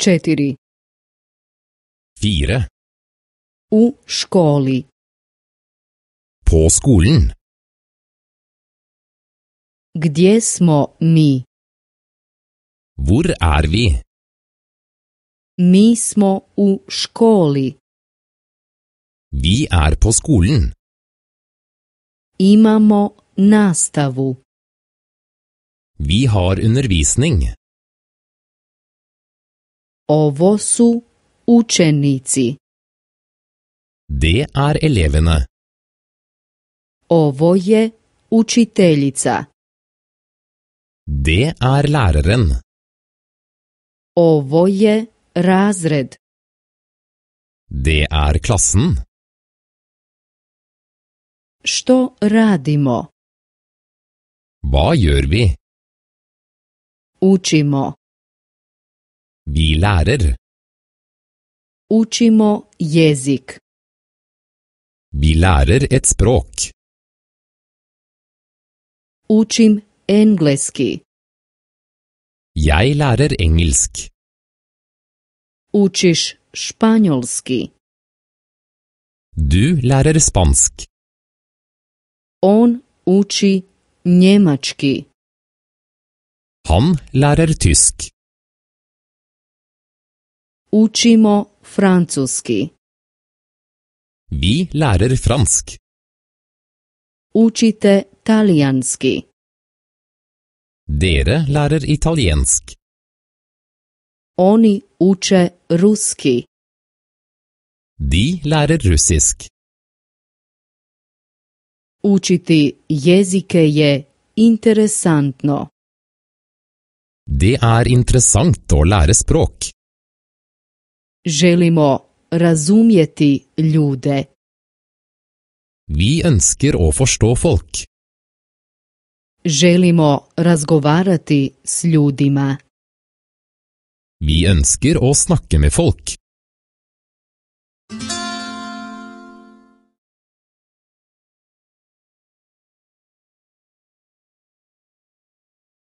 4. Fire. U školi. Po Gdje smo mi? Vur er vi? Mi smo u školi. Vi er på skolen. Imamo nastavu. Vi har undervisning. Ovo su učenici. Det er elevene. Ovo je učiteljica. Det er læreren. Ovo je razred. Det er klassen. Što radimo? Hva gjør vi? Učimo. Vi lærer. Učimo jezik. Vi lærer et språk. Učim engleski. Jeg lærer engelsk. Učiš španjolski. Du lærer spansk. On uči njemački. Han lærer tysk. Učimo francuski. Vi lærer fransk. Učite talijanski. Dere lærer italijensk. Oni uče ruski. De lærer russisk. Učiti jezike je interesantno. Det er interessant å lære språk. Želimo razumjeti ljude. Vi ønsker å forstå folk. Želimo razgovarati s ljudima. Vi ønsker å snakke med folk.